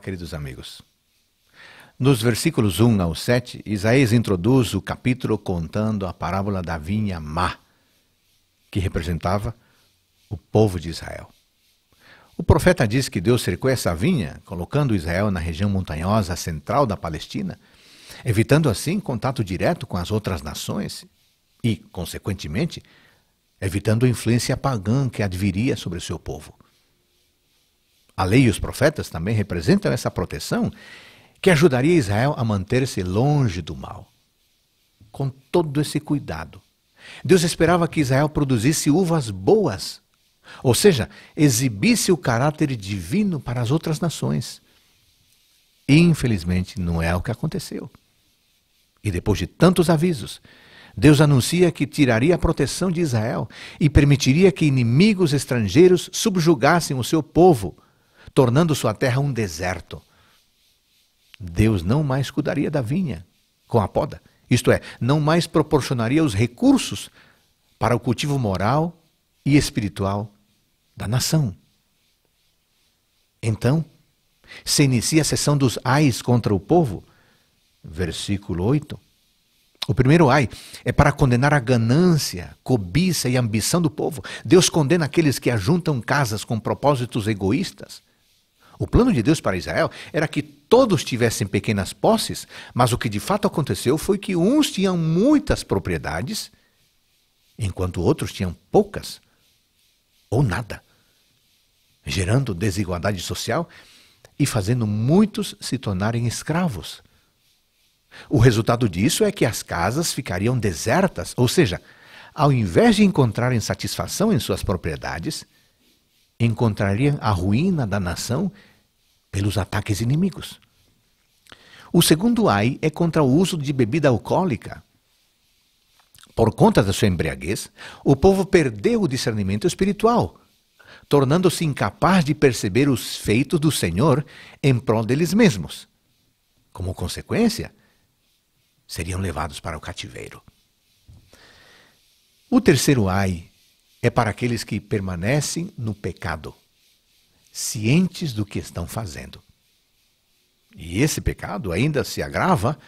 queridos amigos. Nos versículos 1 ao 7, Isaías introduz o capítulo contando a parábola da vinha má, que representava o povo de Israel. O profeta diz que Deus cercou essa vinha, colocando Israel na região montanhosa central da Palestina, evitando assim contato direto com as outras nações e, consequentemente, evitando a influência pagã que adviria sobre o seu povo a lei e os profetas também representam essa proteção que ajudaria Israel a manter-se longe do mal. Com todo esse cuidado, Deus esperava que Israel produzisse uvas boas, ou seja, exibisse o caráter divino para as outras nações. Infelizmente, não é o que aconteceu. E depois de tantos avisos, Deus anuncia que tiraria a proteção de Israel e permitiria que inimigos estrangeiros subjugassem o seu povo tornando sua terra um deserto. Deus não mais cuidaria da vinha com a poda, isto é, não mais proporcionaria os recursos para o cultivo moral e espiritual da nação. Então, se inicia a sessão dos ais contra o povo, versículo 8. O primeiro ai é para condenar a ganância, cobiça e ambição do povo. Deus condena aqueles que ajuntam casas com propósitos egoístas o plano de Deus para Israel era que todos tivessem pequenas posses, mas o que de fato aconteceu foi que uns tinham muitas propriedades, enquanto outros tinham poucas ou nada, gerando desigualdade social e fazendo muitos se tornarem escravos. O resultado disso é que as casas ficariam desertas, ou seja, ao invés de encontrarem satisfação em suas propriedades, encontraria a ruína da nação pelos ataques inimigos. O segundo ai é contra o uso de bebida alcoólica. Por conta da sua embriaguez, o povo perdeu o discernimento espiritual, tornando-se incapaz de perceber os feitos do Senhor em prol deles mesmos. Como consequência, seriam levados para o cativeiro. O terceiro ai é para aqueles que permanecem no pecado, cientes do que estão fazendo. E esse pecado ainda se agrava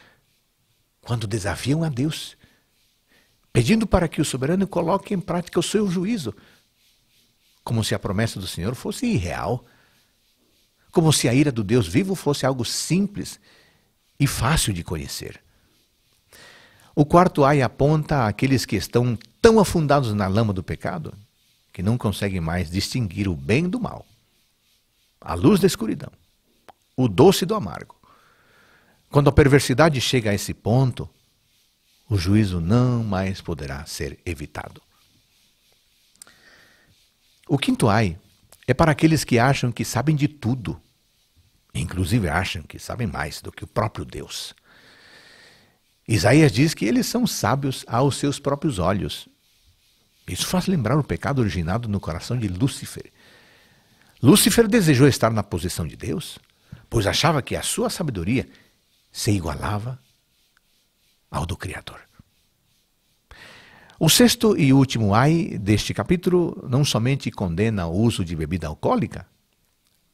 quando desafiam a Deus, pedindo para que o soberano coloque em prática o seu juízo, como se a promessa do Senhor fosse irreal, como se a ira do Deus vivo fosse algo simples e fácil de conhecer. O quarto ai aponta àqueles que estão tão afundados na lama do pecado que não conseguem mais distinguir o bem do mal, a luz da escuridão, o doce do amargo. Quando a perversidade chega a esse ponto, o juízo não mais poderá ser evitado. O quinto ai é para aqueles que acham que sabem de tudo, inclusive acham que sabem mais do que o próprio Deus. Isaías diz que eles são sábios aos seus próprios olhos. Isso faz lembrar o pecado originado no coração de Lúcifer. Lúcifer desejou estar na posição de Deus, pois achava que a sua sabedoria se igualava ao do Criador. O sexto e último ai deste capítulo não somente condena o uso de bebida alcoólica,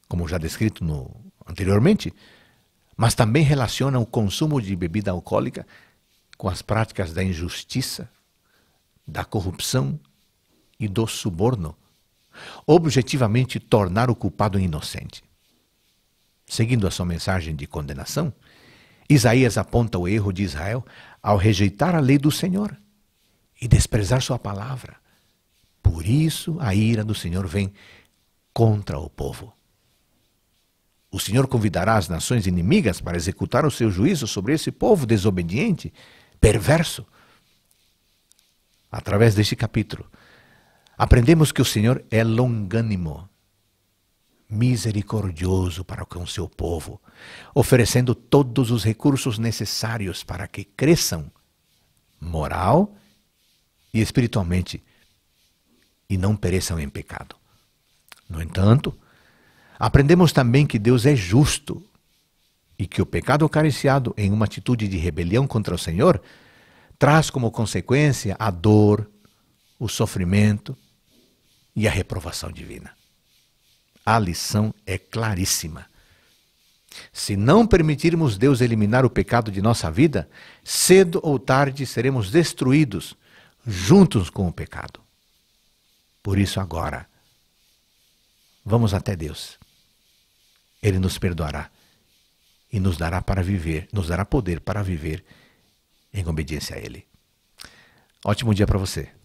como já descrito no, anteriormente, mas também relaciona o consumo de bebida alcoólica com as práticas da injustiça, da corrupção e do suborno, objetivamente tornar o culpado inocente. Seguindo a sua mensagem de condenação, Isaías aponta o erro de Israel ao rejeitar a lei do Senhor e desprezar sua palavra. Por isso a ira do Senhor vem contra o povo. O Senhor convidará as nações inimigas para executar o seu juízo sobre esse povo desobediente, perverso. Através deste capítulo, aprendemos que o Senhor é longânimo, misericordioso para com seu povo, oferecendo todos os recursos necessários para que cresçam moral e espiritualmente e não pereçam em pecado. No entanto, Aprendemos também que Deus é justo e que o pecado acariciado em uma atitude de rebelião contra o Senhor traz como consequência a dor, o sofrimento e a reprovação divina. A lição é claríssima. Se não permitirmos Deus eliminar o pecado de nossa vida, cedo ou tarde seremos destruídos juntos com o pecado. Por isso, agora, vamos até Deus. Ele nos perdoará e nos dará para viver, nos dará poder para viver em obediência a Ele. Ótimo dia para você.